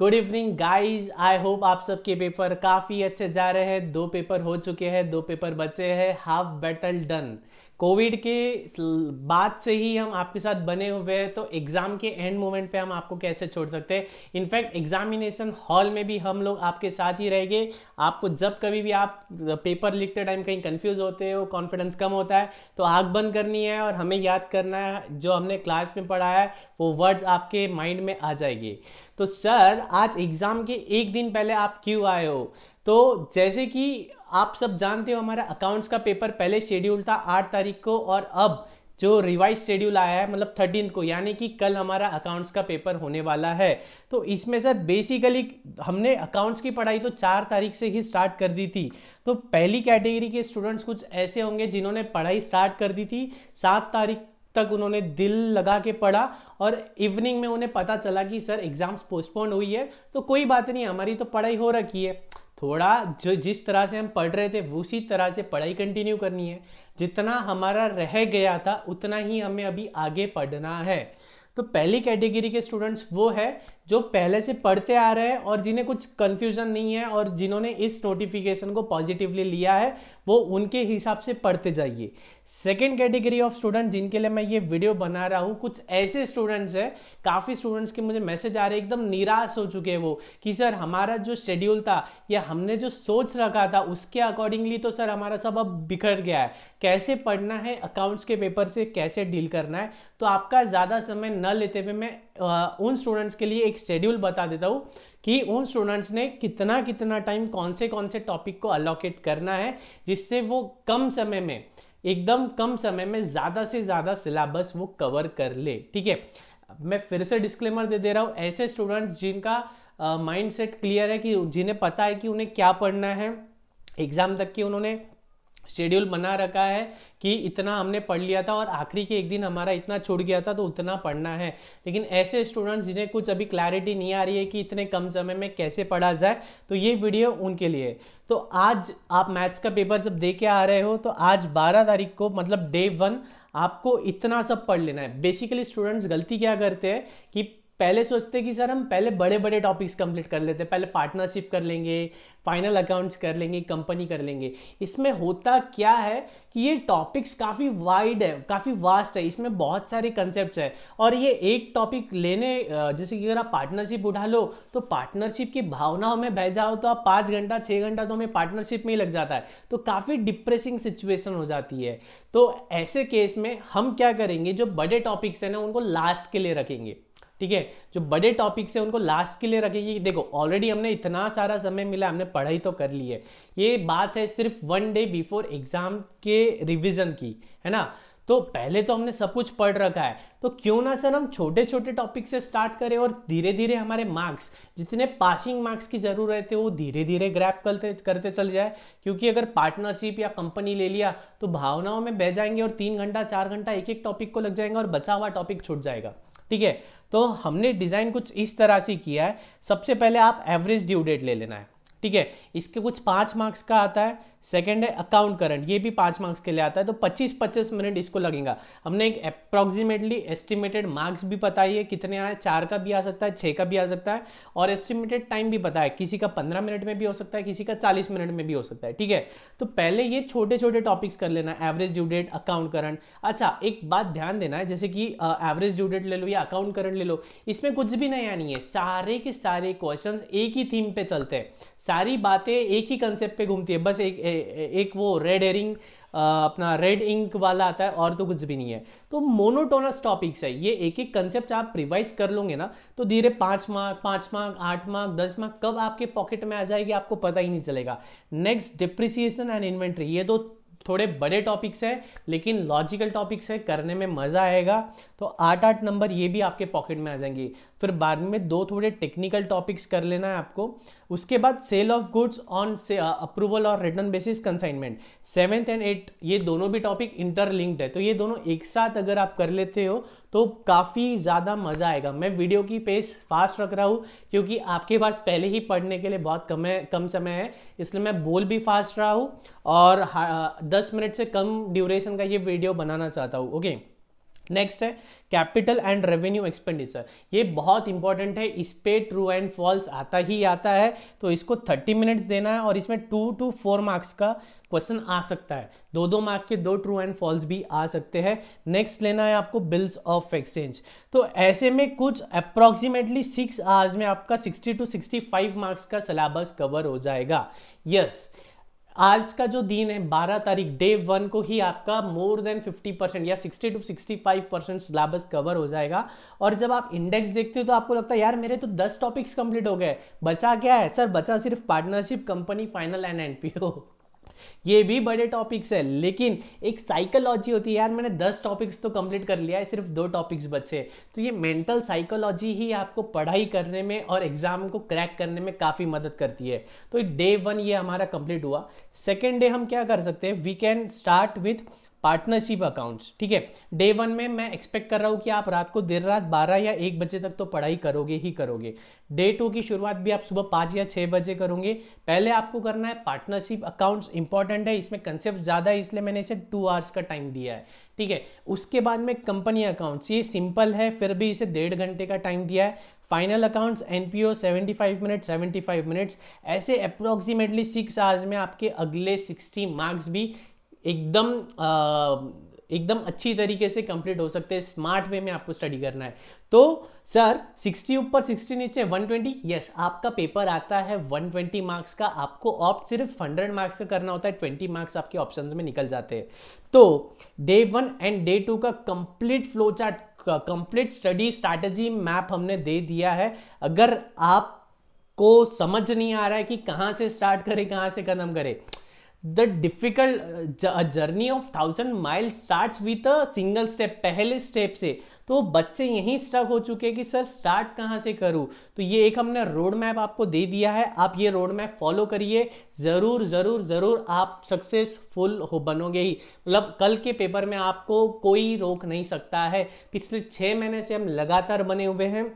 Good evening guys I hope आप सबके paper काफ़ी अच्छे जा रहे हैं दो पेपर हो चुके हैं दो पेपर बचे हैं हाफ बैटल डन कोविड के बाद से ही हम आपके साथ बने हुए हैं तो एग्ज़ाम के एंड मोमेंट पे हम आपको कैसे छोड़ सकते हैं इनफैक्ट एग्जामिनेशन हॉल में भी हम लोग आपके साथ ही रहेंगे आपको जब कभी भी आप पेपर लिखते टाइम कहीं कंफ्यूज होते हो कॉन्फिडेंस कम होता है तो आग बंद करनी है और हमें याद करना है जो हमने क्लास में पढ़ा है वो वर्ड्स आपके माइंड में आ जाएगी तो सर आज एग्ज़ाम के एक दिन पहले आप क्यों आए हो तो जैसे कि आप सब जानते हो हमारा अकाउंट्स का पेपर पहले शेड्यूल था आठ तारीख को और अब जो रिवाइज शेड्यूल आया है मतलब थर्टीन को यानी कि कल हमारा अकाउंट्स का पेपर होने वाला है तो इसमें सर बेसिकली हमने अकाउंट्स की पढ़ाई तो चार तारीख से ही स्टार्ट कर दी थी तो पहली कैटेगरी के स्टूडेंट्स कुछ ऐसे होंगे जिन्होंने पढ़ाई स्टार्ट कर दी थी सात तारीख तक उन्होंने दिल लगा के पढ़ा और इवनिंग में उन्हें पता चला कि सर एग्ज़ाम्स पोस्टपोन हुई है तो कोई बात नहीं हमारी तो पढ़ाई हो रखी है थोड़ा जो जिस तरह से हम पढ़ रहे थे उसी तरह से पढ़ाई कंटिन्यू करनी है जितना हमारा रह गया था उतना ही हमें अभी आगे पढ़ना है तो पहली कैटेगरी के स्टूडेंट्स वो है जो पहले से पढ़ते आ रहे हैं और जिन्हें कुछ कन्फ्यूजन नहीं है और जिन्होंने इस नोटिफिकेशन को पॉजिटिवली लिया है वो उनके हिसाब से पढ़ते जाइए सेकेंड कैटेगरी ऑफ स्टूडेंट जिनके लिए मैं ये वीडियो बना रहा हूँ कुछ ऐसे स्टूडेंट्स हैं काफ़ी स्टूडेंट्स के मुझे मैसेज आ रहे एकदम निराश हो चुके हैं वो कि सर हमारा जो शेड्यूल था या हमने जो सोच रखा था उसके अकॉर्डिंगली तो सर हमारा सब अब बिखर गया है कैसे पढ़ना है अकाउंट्स के पेपर से कैसे डील करना है तो आपका ज़्यादा समय न लेते हुए मैं उन स्टूडेंट्स के लिए एक शेड्यूल बता देता हूँ कि उन स्टूडेंट्स ने कितना कितना टाइम कौन से कौन से टॉपिक को अलोकेट करना है जिससे वो कम समय में एकदम कम समय में ज़्यादा से ज़्यादा सिलेबस वो कवर कर ले ठीक है मैं फिर से डिस्क्लेमर दे दे रहा हूँ ऐसे स्टूडेंट्स जिनका माइंड सेट क्लियर है कि जिन्हें पता है कि उन्हें क्या पढ़ना है एग्ज़ाम तक की उन्होंने शेड्यूल बना रखा है कि इतना हमने पढ़ लिया था और आखिरी के एक दिन हमारा इतना छूट गया था तो उतना पढ़ना है लेकिन ऐसे स्टूडेंट्स जिन्हें कुछ अभी क्लैरिटी नहीं आ रही है कि इतने कम समय में कैसे पढ़ा जाए तो ये वीडियो उनके लिए तो आज आप मैथ्स का पेपर जब दे के आ रहे हो तो आज बारह तारीख को मतलब डे वन आपको इतना सब पढ़ लेना है बेसिकली स्टूडेंट्स गलती क्या करते हैं कि पहले सोचते कि सर हम पहले बड़े बड़े टॉपिक्स कंप्लीट कर लेते हैं पहले पार्टनरशिप कर लेंगे फाइनल अकाउंट्स कर लेंगे कंपनी कर लेंगे इसमें होता क्या है कि ये टॉपिक्स काफ़ी वाइड है काफ़ी वास्ट है इसमें बहुत सारे कंसेप्ट है और ये एक टॉपिक लेने जैसे कि अगर आप पार्टनरशिप उठा लो तो पार्टनरशिप की भावनाओं में बह जाओ तो आप पाँच घंटा छः घंटा तो हमें पार्टनरशिप में ही लग जाता है तो काफ़ी डिप्रेसिंग सिचुएसन हो जाती है तो ऐसे केस में हम क्या करेंगे जो बड़े टॉपिक्स हैं ना उनको लास्ट के लिए रखेंगे ठीक है जो बड़े टॉपिक्स है उनको लास्ट के लिए रखेंगे देखो ऑलरेडी हमने इतना सारा समय मिला हमने पढ़ाई तो कर ली है ये बात है सिर्फ वन डे बिफोर एग्जाम के रिविजन की है ना तो पहले तो हमने सब कुछ पढ़ रखा है तो क्यों ना सर हम छोटे छोटे टॉपिक से स्टार्ट करें और धीरे धीरे हमारे मार्क्स जितने पासिंग मार्क्स की ज़रूरत है वो धीरे धीरे ग्रैप करते करते चल जाए क्योंकि अगर पार्टनरशिप या कंपनी ले लिया तो भावनाओं में बह जाएंगे और तीन घंटा चार घंटा एक एक टॉपिक को लग जाएंगे और बचा हुआ टॉपिक छूट जाएगा ठीक है तो हमने डिज़ाइन कुछ इस तरह से किया है सबसे पहले आप एवरेज ड्यू डेट ले लेना है ठीक है इसके कुछ पांच मार्क्स का आता है सेकेंड है अकाउंट करंट ये भी पाँच मार्क्स के लिए आता है तो पच्चीस पच्चीस मिनट इसको लगेगा हमने एक अप्रॉक्सीमेटली एस्टिमेटेड मार्क्स भी पता है कितने आए चार का भी आ सकता है छः का भी आ सकता है और एस्टिमेटेड टाइम भी पता है किसी का पंद्रह मिनट में भी हो सकता है किसी का चालीस मिनट में भी हो सकता है ठीक है तो पहले ये छोटे छोटे टॉपिक्स कर लेना average due date account current अच्छा एक बात ध्यान देना है जैसे कि एवरेज ड्यू डेट ले लो या अकाउंट करंट ले लो इसमें कुछ भी नया नहीं है सारे के सारे क्वेश्चन एक ही थीम पे चलते हैं सारी बातें एक ही कंसेप्ट पे घूमती है बस एक एक वो रेड एरिंग अपना रेड इंक वाला आता है और तो कुछ भी नहीं है तो मोनोटोनस टॉपिक्स है ये एक एक कंसेप्ट आप रिवाइज कर लोगे ना तो धीरे पाँच मार्क पाँच मार्क आठ मार्क दस मार्क कब आपके पॉकेट में आ जाएगी आपको पता ही नहीं चलेगा नेक्स्ट डिप्रिसिएशन एंड इन्वेंट्री ये तो थोड़े बड़े टॉपिक्स हैं लेकिन लॉजिकल टॉपिक्स है करने में मज़ा आएगा तो आठ आठ नंबर ये भी आपके पॉकेट में आ जाएंगे फिर बाद में दो थोड़े टेक्निकल टॉपिक्स कर लेना है आपको उसके बाद सेल ऑफ गुड्स ऑन से अप्रूवल uh, और return basis consignment seventh and eight ये दोनों भी टॉपिक इंटरलिंक्ड है तो ये दोनों एक साथ अगर आप कर लेते हो तो काफ़ी ज़्यादा मज़ा आएगा मैं वीडियो की पेस फास्ट रख रहा हूँ क्योंकि आपके पास पहले ही पढ़ने के लिए बहुत कम है कम समय है इसलिए मैं बोल भी फास्ट रहा हूँ और हाँ, दस मिनट से कम ड्यूरेशन का ये वीडियो बनाना चाहता हूँ ओके okay? नेक्स्ट है कैपिटल एंड रेवेन्यू एक्सपेंडिचर ये बहुत इंपॉर्टेंट है इस पे ट्रू एंड फॉल्स आता ही आता है तो इसको 30 मिनट्स देना है और इसमें टू टू फोर मार्क्स का क्वेश्चन आ सकता है दो दो मार्क के दो ट्रू एंड फॉल्स भी आ सकते हैं नेक्स्ट लेना है आपको बिल्स ऑफ एक्सचेंज तो ऐसे में कुछ अप्रॉक्सीमेटली सिक्स आवर्स में आपका sixty to sixty five marks का सिलेबस कवर हो जाएगा यस yes, आज का जो दिन है बारह तारीख डे वन को ही आपका मोर देन फिफ्टी परसेंट या sixty to sixty five percent syllabus cover हो जाएगा और जब आप इंडेक्स देखते हो तो आपको लगता है यार मेरे तो दस टॉपिक्स कंप्लीट हो गए बचा क्या है सर बचा सिर्फ partnership company final and NPO ये भी बड़े टॉपिक्स है लेकिन एक साइकोलॉजी होती है यार मैंने दस टॉपिक्स तो कंप्लीट कर लिया है सिर्फ दो टॉपिक्स बचे तो ये मेंटल साइकोलॉजी ही आपको पढ़ाई करने में और एग्जाम को क्रैक करने में काफ़ी मदद करती है तो डे वन ये हमारा कंप्लीट हुआ सेकेंड डे हम क्या कर सकते हैं we can start with partnership accounts ठीक है डे वन में मैं एक्सपेक्ट कर रहा हूँ कि आप रात को देर रात बारह या एक बजे तक तो पढ़ाई करोगे ही करोगे डे टू की शुरुआत भी आप सुबह पाँच या छः बजे करोगे पहले आपको करना है पार्टनरशिप अकाउंट्स इंपॉर्टेंट है इसमें कंसेप्ट ज़्यादा है इसलिए मैंने इसे टू आवर्स का टाइम दिया है ठीक है उसके बाद में कंपनी अकाउंट्स ये सिंपल है फिर भी इसे डेढ़ घंटे का टाइम दिया है final accounts N P O seventy five minute seventy five minutes ऐसे अप्रोक्सीमेटली सिक्स आवर्स में आपके अगले सिक्सटी मार्क्स भी एकदम एकदम अच्छी तरीके से कंप्लीट हो सकते हैं स्मार्ट वे में आपको स्टडी करना है तो सर 60 ऊपर 60 नीचे 120 यस आपका पेपर आता है 120 मार्क्स का आपको ऑप्ट सिर्फ 100 मार्क्स का करना होता है 20 मार्क्स आपके ऑप्शंस में निकल जाते हैं तो day one and day two का complete flow chart complete study strategy map हमने दे दिया है अगर आप को समझ नहीं आ रहा है कि कहाँ से स्टार्ट करें कहाँ से कदम करें the difficult journey of thousand mile start with a single step पहले स्टेप से तो बच्चे यहीं स्टक हो चुके हैं कि सर स्टार्ट कहाँ से करूँ तो ये एक हमने रोड मैप आपको दे दिया है आप ये रोड मैप फॉलो करिए ज़रूर ज़रूर ज़रूर आप सक्सेसफुल हो बनोगे ही मतलब कल के पेपर में आपको कोई रोक नहीं सकता है पिछले छः महीने से हम लगातार बने हुए हैं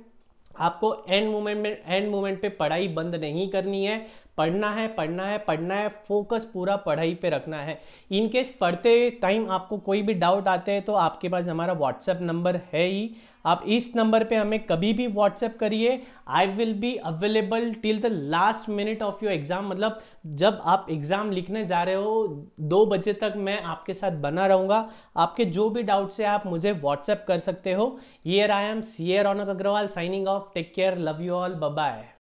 आपको एंड मोमेंट में एंड मोमेंट पे पढ़ाई बंद नहीं करनी है पढ़ना है पढ़ना है पढ़ना है फोकस पूरा पढ़ाई पे रखना है इनकेस पढ़ते टाइम आपको कोई भी डाउट आते हैं तो आपके पास हमारा व्हाट्सएप नंबर है ही आप इस नंबर पे हमें कभी भी व्हाट्सएप करिए I will be available till the last minute of your exam मतलब जब आप एग्ज़ाम लिखने जा रहे हो दो बजे तक मैं आपके साथ बना रहूँगा आपके जो भी डाउट्स है आप मुझे व्हाट्सएप कर सकते हो ये I am C A Raunak Agrawal signing off take care love you all bye